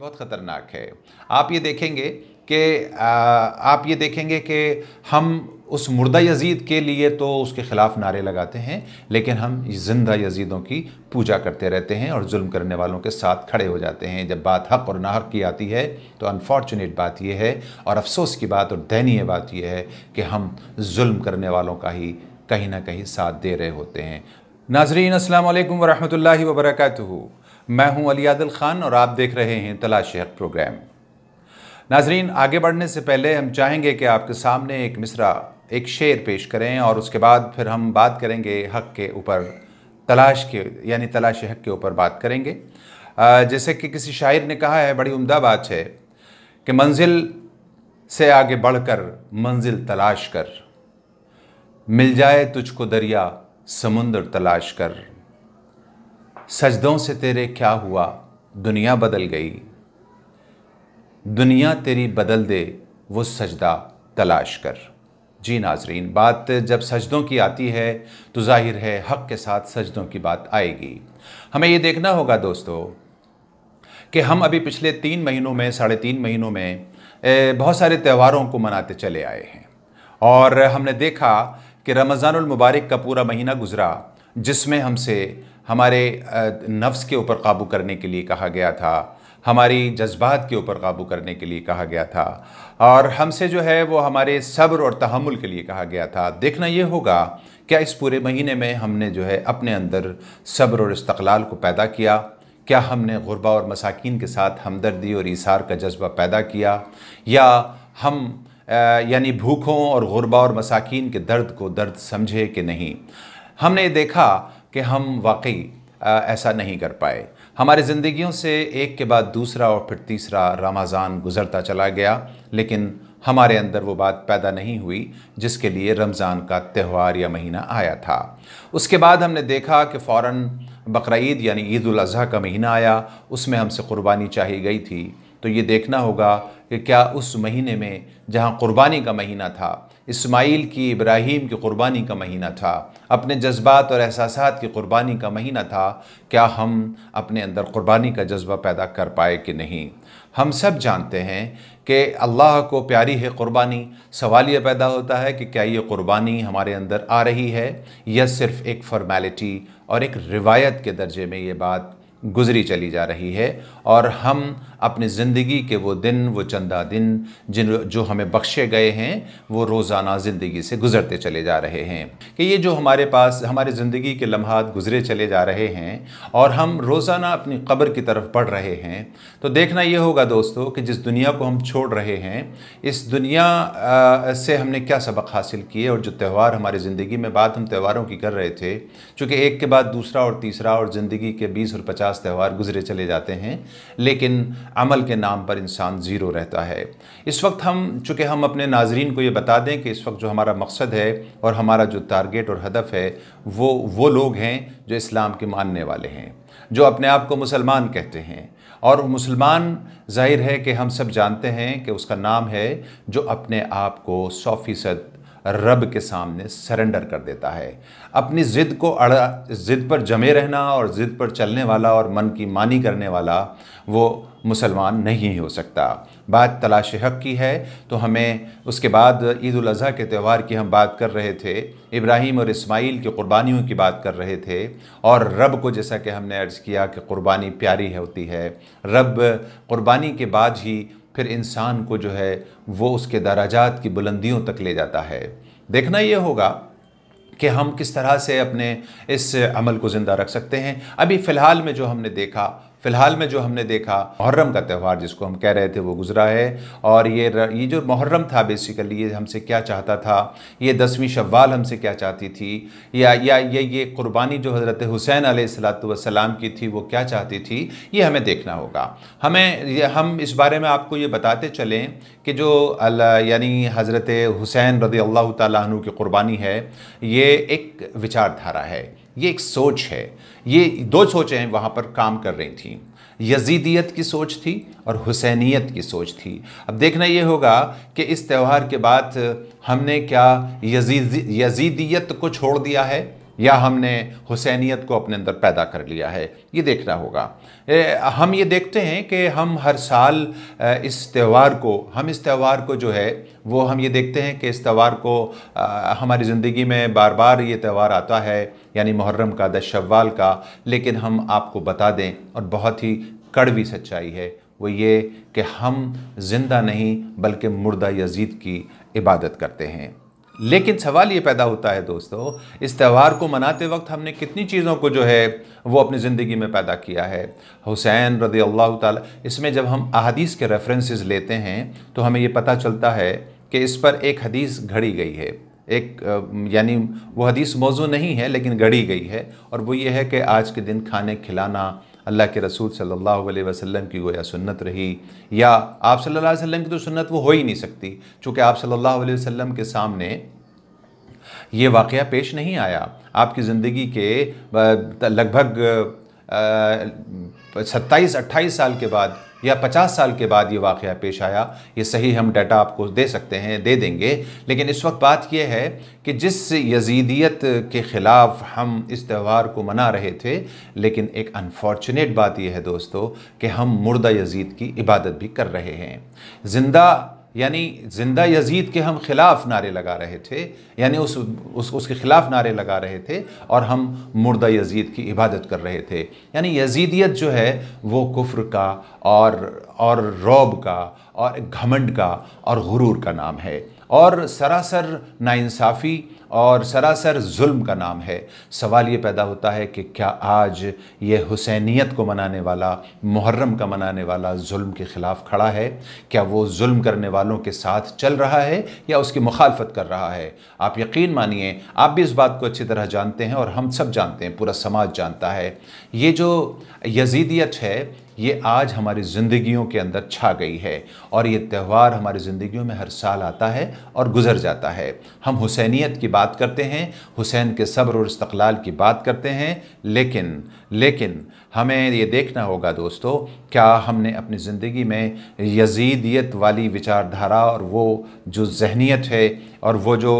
بہت خطرناک ہے آپ یہ دیکھیں گے کہ آپ یہ دیکھیں گے کہ ہم اس مردہ یزید کے لیے تو اس کے خلاف نعرے لگاتے ہیں لیکن ہم زندہ یزیدوں کی پوجا کرتے رہتے ہیں اور ظلم کرنے والوں کے ساتھ کھڑے ہو جاتے ہیں جب بات حق اور ناحق کی آتی ہے تو انفارچونیٹ بات یہ ہے اور افسوس کی بات اور دینی بات یہ ہے کہ ہم ظلم کرنے والوں کا ہی کہیں نہ کہیں ساتھ دے رہے ہوتے ہیں ناظرین السلام علیکم ورحمۃ اللہ وبرکاتہ میں ہوں علی عادل خان اور آپ دیکھ رہے ہیں تلاش حق پروگرام ناظرین آگے بڑھنے سے پہلے ہم چاہیں گے کہ آپ کے سامنے ایک مصرع ایک شعر پیش کریں اور اس کے بعد پھر ہم بات کریں گے حق کے اوپر تلاش کے یعنی تلاش حق کے اوپر بات کریں گے جیسے کہ کسی شاعر نے کہا ہے بڑی عمدہ بات ہے کہ منزل سے آگے بڑھ کر منزل تلاش کر مل جائے تجھ کو دریا سمندر تلاش کر سجدوں سے تیرے کیا ہوا دنیا بدل گئی دنیا تیری بدل دے وہ سجدہ تلاش کر جی ناظرین بات جب سجدوں کی آتی ہے تو ظاہر ہے حق کے ساتھ سجدوں کی بات آئے گی ہمیں یہ دیکھنا ہوگا دوستو کہ ہم ابھی پچھلے تین مہینوں میں ساڑھے تین مہینوں میں بہت سارے تہواروں کو مناتے چلے آئے ہیں اور ہم نے دیکھا کہ رمضان المبارک کا پورا مہینہ گزرا جس میں ہم سے ہمارے نفس کے اوپر قابو کرنے کے لیے کہا گیا تھا ہماری جذبات کے اوپر قابو کرنے کے لیے کہا گیا تھا اور ہم سے جو ہے وہ ہمارے صبر اور تحمل کے لیے کہا گیا تھا دیکھنا یہ ہوگا کیا اس پورے مہینے میں ہم نے جو ہے اپنے اندر صبر اور استقلال کو پیدا کیا کیا ہم نے غربا اور مساکین کے ساتھ ہمدردی اور ایثار کا جذبہ پیدا کیا یا ہم یعنی بھوکوں اور غربا اور مساکین کے درد کو درد سمجھے کہ نہیں ہم نے دیکھا کہ ہم واقعی ایسا نہیں کر پائے ہمارے زندگیوں سے ایک کے بعد دوسرا اور پھر تیسرا رمضان گزرتا چلا گیا لیکن ہمارے اندر وہ بات پیدا نہیں ہوئی جس کے لیے رمضان کا تہوار یا مہینہ آیا تھا اس کے بعد ہم نے دیکھا کہ فوراً بقرعید یعنی عید الاضحیٰ کا مہینہ آیا اس میں ہم سے قربانی چاہی گئی تھی تو یہ دیکھنا ہوگا کہ کیا اس مہینے میں جہاں قربانی کا مہینہ تھا اسماعیل کی ابراہیم کی قربانی کا مہینہ تھا اپنے جذبات اور احساسات کی قربانی کا مہینہ تھا کیا ہم اپنے اندر قربانی کا جذبہ پیدا کر پائے کہ نہیں ہم سب جانتے ہیں کہ اللہ کو پیاری ہے قربانی سوال یہ پیدا ہوتا ہے کہ کیا یہ قربانی ہمارے اندر آ رہی ہے یا صرف ایک فارمیلٹی اور ایک روایت کے درجے میں یہ بات گزری چلی جا رہی ہے اور ہم اپنی زندگی کے وہ دن وہ چندہ دن جن جو ہمیں بخشے گئے ہیں وہ روزانہ زندگی سے گزرتے چلے جا رہے ہیں کہ یہ جو ہمارے پاس ہمارے زندگی کے لمحات گزرے چلے جا رہے ہیں اور ہم روزانہ اپنی قبر کی طرف پڑھ رہے ہیں تو دیکھنا یہ ہوگا دوستو کہ جس دنیا کو ہم چھوڑ رہے ہیں اس دنیا سے ہم نے کیا سبق حاصل کیے اور جو تہوار ہمارے زندگی میں بات ہم تہواروں کی کر رہے تھے چونکہ ایک کے بعد دوسرا اور تیسرا اور زندگی کے بیس اور پچاس تہوار گزرے چلے جاتے ہیں لیکن عمل کے نام پر انسان زیرو رہتا ہے اس وقت ہم چونکہ ہم اپنے ناظرین کو یہ بتا دیں کہ اس وقت جو ہمارا مقصد ہے اور ہمارا جو ٹارگیٹ اور ہدف ہے وہ وہ لوگ ہیں جو اسلام کے ماننے والے ہیں جو اپنے آپ کو مسلمان کہتے ہیں اور مسلمان ظاہر ہے کہ ہم سب جانتے ہیں کہ اس کا نام ہے جو اپنے آپ کو سو فیصد رب کے سامنے سرنڈر کر دیتا ہے اپنی ضد کو اڑا ضد پر جمے رہنا اور ضد پر چلنے والا اور من کی معنی کرنے والا وہ مسلمان نہیں ہو سکتا بات تلاش حق کی ہے تو ہمیں اس کے بعد عید الاضحیٰ کے تہوار کی ہم بات کر رہے تھے ابراہیم اور اسماعیل کی قربانیوں کی بات کر رہے تھے اور رب کو جیسا کہ ہم نے عرض کیا کہ قربانی پیاری ہوتی ہے رب قربانی کے بعد ہی پھر انسان کو جو ہے وہ اس کے دراجات کی بلندیوں تک لے جاتا ہے دیکھنا یہ ہوگا کہ ہم کس طرح سے اپنے اس عمل کو زندہ رکھ سکتے ہیں ابھی فی الحال میں جو ہم نے دیکھا فی الحال میں جو ہم نے دیکھا محرم کا تہوار جس کو ہم کہہ رہے تھے وہ گزرا ہے اور یہ یہ جو محرم تھا بیسیکلی یہ ہم سے کیا چاہتا تھا یہ دسویں شوال ہم سے کیا چاہتی تھی یا یا یہ یہ قربانی جو حضرت حسین علیہ السلاۃ والسلام السلام کی تھی وہ کیا چاہتی تھی یہ ہمیں دیکھنا ہوگا ہمیں ہم اس بارے میں آپ کو یہ بتاتے چلیں کہ جو یعنی حضرت حسین رضی اللہ تعالیٰ عنہ کی قربانی ہے یہ ایک وچار دھارا ہے یہ ایک سوچ ہے یہ دو سوچیں وہاں پر کام کر رہی تھیں یزیدیت کی سوچ تھی اور حسینیت کی سوچ تھی اب دیکھنا یہ ہوگا کہ اس تہوار کے بعد ہم نے کیا یزیدیت کو چھوڑ دیا ہے یا ہم نے حسینیت کو اپنے اندر پیدا کر لیا ہے یہ دیکھنا ہوگا ہم یہ دیکھتے ہیں کہ ہم ہر سال اس تہوار کو ہم اس تہوار کو جو ہے وہ ہم یہ دیکھتے ہیں کہ اس تہوار کو ہماری زندگی میں بار بار یہ تہوار آتا ہے یعنی محرم کا دشوال کا لیکن ہم آپ کو بتا دیں اور بہت ہی کڑوی سچائی ہے وہ یہ کہ ہم زندہ نہیں بلکہ مردہ یزید کی عبادت کرتے ہیں لیکن سوال یہ پیدا ہوتا ہے دوستو اس تہوار کو مناتے وقت ہم نے کتنی چیزوں کو جو ہے وہ اپنی زندگی میں پیدا کیا ہے حسین رضی اللہ تعالیٰ اس میں جب ہم احادیث کے ریفرنسز لیتے ہیں تو ہمیں یہ پتہ چلتا ہے کہ اس پر ایک حدیث گھڑی گئی ہے ایک یعنی وہ حدیث موضوع نہیں ہے لیکن گھڑی گئی ہے اور وہ یہ ہے کہ آج کے دن کھانے کھلانا اللہ کے رسول صلی اللہ علیہ وسلم کی گویا سنت رہی یا آپ صلی اللہ علیہ وسلم کی تو سنت وہ ہو ہی نہیں سکتی چونکہ آپ صلی اللہ علیہ وسلم کے سامنے یہ واقعہ پیش نہیں آیا آپ کی زندگی کے لگ بھگ ستائیس اٹھائیس سال کے بعد یا پچاس سال کے بعد یہ واقعہ پیش آیا یہ صحیح ہم ڈیٹا آپ کو دے سکتے ہیں دے دیں گے لیکن اس وقت بات یہ ہے کہ جس یزیدیت کے خلاف ہم اس تہوار کو منا رہے تھے لیکن ایک انفارچونیٹ بات یہ ہے دوستو کہ ہم مردہ یزید کی عبادت بھی کر رہے ہیں زندہ یعنی زندہ یزید کے ہم خلاف نعرے لگا رہے تھے یعنی اس اس کے خلاف نعرے لگا رہے تھے اور ہم مردہ یزید کی عبادت کر رہے تھے یعنی یزیدیت جو ہے وہ کفر کا اور اور روب کا اور گھمنڈ کا اور غرور کا نام ہے اور سراسر ناانصافی اور سراسر ظلم کا نام ہے سوال یہ پیدا ہوتا ہے کہ کیا آج یہ حسینیت کو منانے والا محرم کا منانے والا ظلم کے خلاف کھڑا ہے کیا وہ ظلم کرنے والوں کے ساتھ چل رہا ہے یا اس کی مخالفت کر رہا ہے آپ یقین مانیے آپ بھی اس بات کو اچھی طرح جانتے ہیں اور ہم سب جانتے ہیں پورا سماج جانتا ہے یہ جو یزیدیت ہے یہ آج ہماری زندگیوں کے اندر چھا گئی ہے اور یہ تہوار ہماری زندگیوں میں ہر سال آتا ہے اور گزر جاتا ہے ہم حسینیت کی بات کرتے ہیں حسین کے صبر اور استقلال کی بات کرتے ہیں لیکن لیکن ہمیں یہ دیکھنا ہوگا دوستو کیا ہم نے اپنی زندگی میں یزیدیت والی وچار دھارا اور وہ جو ذہنیت ہے اور وہ جو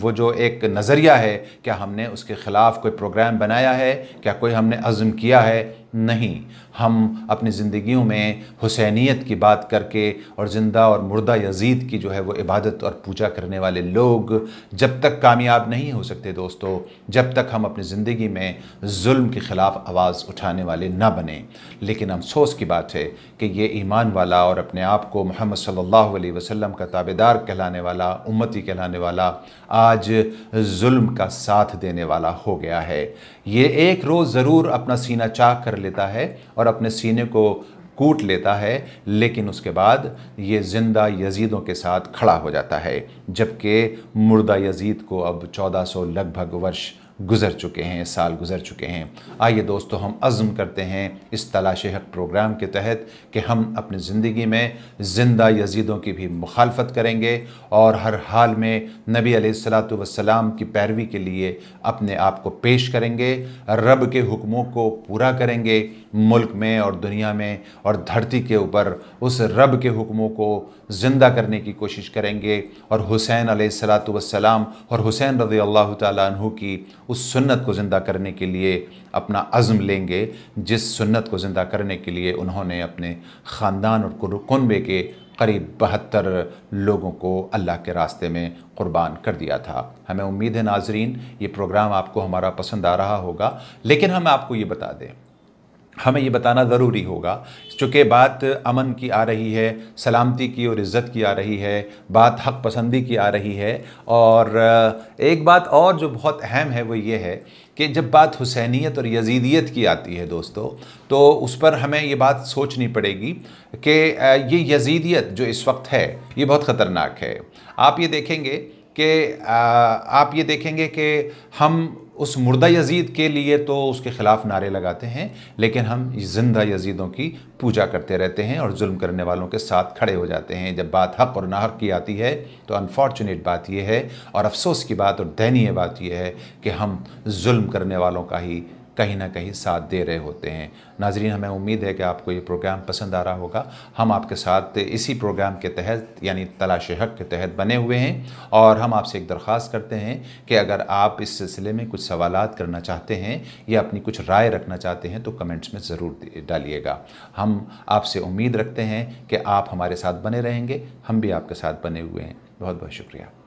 وہ جو ایک نظریہ ہے کیا ہم نے اس کے خلاف کوئی پروگرام بنایا ہے کیا کوئی ہم نے عزم کیا ہے نہیں ہم اپنی زندگیوں میں حسینیت کی بات کر کے اور زندہ اور مردہ یزید کی جو ہے وہ عبادت اور پوجا کرنے والے لوگ جب تک کامیاب نہیں ہو سکتے دوستو جب تک ہم اپنی زندگی میں ظلم کے خلاف آواز اٹھا والے نہ بنیں لیکن افسوس کی بات ہے کہ یہ ایمان والا اور اپنے آپ کو محمد صلی اللہ علیہ وسلم کا کہلانے کہلانے والا والا امتی آج ظلم کا ساتھ دینے والا ہو گیا ہے یہ ایک روز ضرور اپنا سینہ چاک کر لیتا ہے اور اپنے سینے کو کوٹ لیتا ہے لیکن اس کے بعد یہ زندہ یزیدوں کے ساتھ کھڑا ہو جاتا ہے جبکہ مردہ یزید کو اب چودہ سو لگ بھگ ورش گزر چکے ہیں سال گزر چکے ہیں آئیے دوستو ہم عزم کرتے ہیں اس تلاش حق پروگرام کے تحت کہ ہم اپنی زندگی میں زندہ یزیدوں کی بھی مخالفت کریں گے اور ہر حال میں نبی علیہ السلام کی پیروی کے لیے اپنے آپ کو پیش کریں گے رب کے حکموں کو پورا کریں گے ملک میں اور دنیا میں اور دھرتی کے اوپر اس رب کے حکموں کو زندہ کرنے کی کوشش کریں گے اور حسین علیہ السلاۃ والسلام اور حسین رضی اللہ تعالیٰ عنہ کی اس سنت کو زندہ کرنے کے لیے اپنا عزم لیں گے جس سنت کو زندہ کرنے کے لیے انہوں نے اپنے خاندان اور کنبے کے قریب بہتر لوگوں کو اللہ کے راستے میں قربان کر دیا تھا ہمیں امید ہے ناظرین یہ پروگرام آپ کو ہمارا پسند آ رہا ہوگا لیکن ہم آپ کو یہ بتا دیں ہمیں یہ بتانا ضروری ہوگا چونکہ بات امن کی آ رہی ہے سلامتی کی اور عزت کی آ رہی ہے بات حق پسندی کی آ رہی ہے اور ایک بات اور جو بہت اہم ہے وہ یہ ہے کہ جب بات حسینیت اور یزیدیت کی آتی ہے دوستو تو اس پر ہمیں یہ بات سوچنی پڑے گی کہ یہ یزیدیت جو اس وقت ہے یہ بہت خطرناک ہے آپ یہ دیکھیں گے کہ آپ یہ دیکھیں گے کہ ہم اس مردہ یزید کے لیے تو اس کے خلاف نعرے لگاتے ہیں لیکن ہم زندہ یزیدوں کی پوجا کرتے رہتے ہیں اور ظلم کرنے والوں کے ساتھ کھڑے ہو جاتے ہیں جب بات حق اور ناحق کی آتی ہے تو انفارچونیٹ بات یہ ہے اور افسوس کی بات اور دینی بات یہ ہے کہ ہم ظلم کرنے والوں کا ہی کہیں نہ کہیں ساتھ دے رہے ہوتے ہیں ناظرین ہمیں امید ہے کہ آپ کو یہ پروگرام پسند آ رہا ہوگا ہم آپ کے ساتھ اسی پروگرام کے تحت یعنی تلاش حق کے تحت بنے ہوئے ہیں اور ہم آپ سے ایک درخواست کرتے ہیں کہ اگر آپ اس سلسلے میں کچھ سوالات کرنا چاہتے ہیں یا اپنی کچھ رائے رکھنا چاہتے ہیں تو کمنٹس میں ضرور ڈالیے گا ہم آپ سے امید رکھتے ہیں کہ آپ ہمارے ساتھ بنے رہیں گے ہم بھی آپ کے ساتھ بنے ہوئے ہیں بہت بہت شکریہ